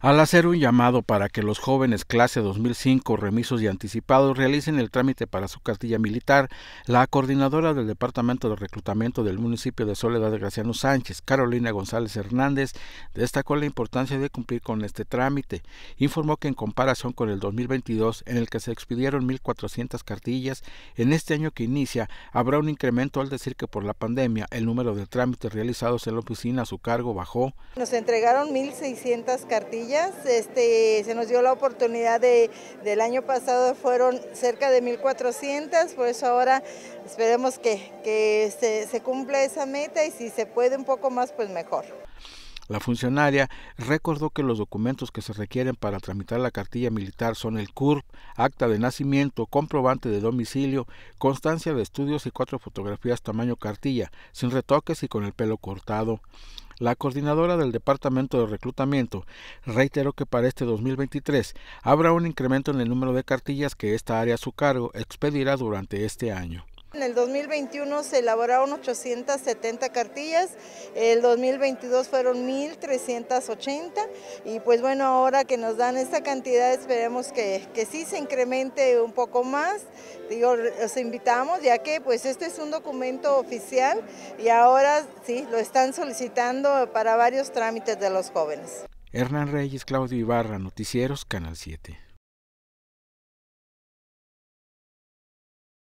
al hacer un llamado para que los jóvenes clase 2005 remisos y anticipados realicen el trámite para su cartilla militar, la coordinadora del Departamento de Reclutamiento del municipio de Soledad de Graciano Sánchez, Carolina González Hernández, destacó la importancia de cumplir con este trámite. Informó que en comparación con el 2022, en el que se expidieron 1.400 cartillas, en este año que inicia habrá un incremento al decir que por la pandemia el número de trámites realizados en la oficina a su cargo bajó. Nos entregaron 1.600 cartillas este, se nos dio la oportunidad del año pasado fueron cerca de 1.400, por eso ahora esperemos que, se, se cumpla esa meta y si se puede un poco más, pues mejor. La funcionaria recordó que los documentos que se requieren para tramitar la cartilla militar son el CURP, acta de nacimiento, comprobante de domicilio, constancia de estudios y cuatro fotografías tamaño cartilla, sin retoques y con el pelo cortado. La coordinadora del Departamento de Reclutamiento reiteró que para este 2023 habrá un incremento en el número de cartillas que esta área a su cargo expedirá durante este año. En el 2021 se elaboraron 870 cartillas, el 2022 fueron 1380 y pues bueno, ahora que nos dan esta cantidad esperemos que, que sí se incremente un poco más. Digo, los invitamos ya que pues este es un documento oficial y ahora sí, lo están solicitando para varios trámites de los jóvenes. Hernán Reyes, Claudio Ibarra, Noticieros, Canal 7.